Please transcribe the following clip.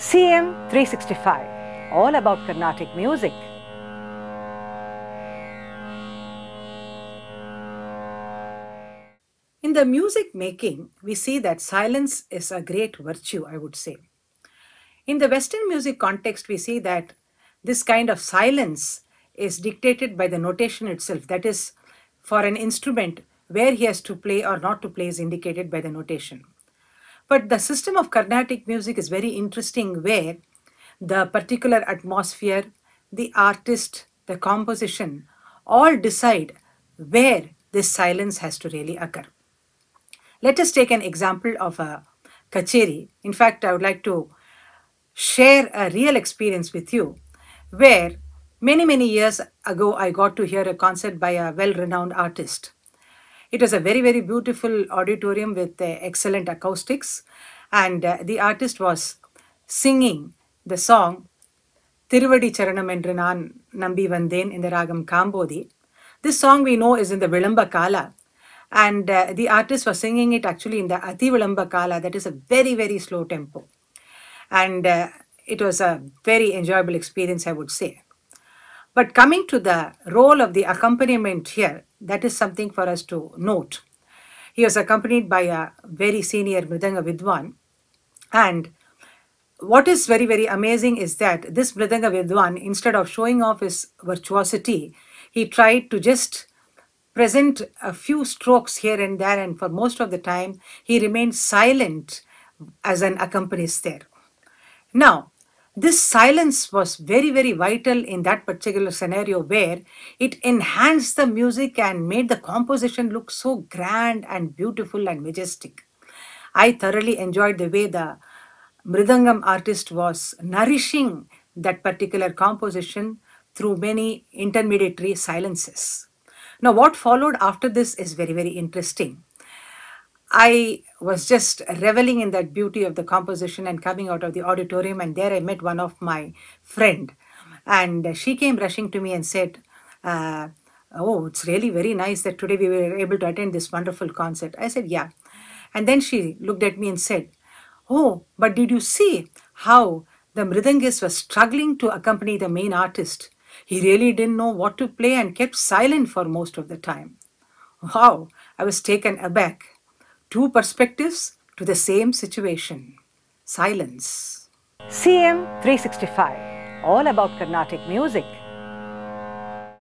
CM 365, all about Carnatic music. In the music making, we see that silence is a great virtue, I would say. In the Western music context, we see that this kind of silence is dictated by the notation itself. That is, for an instrument, where he has to play or not to play is indicated by the notation. But the system of Carnatic music is very interesting where the particular atmosphere, the artist, the composition all decide where this silence has to really occur. Let us take an example of a kacheri. In fact, I would like to share a real experience with you where many, many years ago I got to hear a concert by a well-renowned artist. It was a very, very beautiful auditorium with uh, excellent acoustics. And uh, the artist was singing the song Tiruvadi Charanam என்று நான் in the ragam Kambodhi. This song we know is in the Vilamba Kala. And uh, the artist was singing it actually in the Ati Vilamba Kala. That is a very, very slow tempo. And uh, it was a very enjoyable experience, I would say. But coming to the role of the accompaniment here, that is something for us to note. He was accompanied by a very senior Mridanga Vidwan. And what is very, very amazing is that this Mridanga Vidwan, instead of showing off his virtuosity, he tried to just present a few strokes here and there. And for most of the time, he remained silent as an accompanist there. Now, this silence was very, very vital in that particular scenario where it enhanced the music and made the composition look so grand and beautiful and majestic. I thoroughly enjoyed the way the Mridangam artist was nourishing that particular composition through many intermediary silences. Now, what followed after this is very, very interesting. I was just reveling in that beauty of the composition and coming out of the auditorium and there I met one of my friend and she came rushing to me and said, uh, oh, it's really very nice that today we were able to attend this wonderful concert. I said, yeah. And then she looked at me and said, oh, but did you see how the mridangis was struggling to accompany the main artist? He really didn't know what to play and kept silent for most of the time. Wow, I was taken aback two perspectives to the same situation. Silence. CM 365, all about Carnatic music.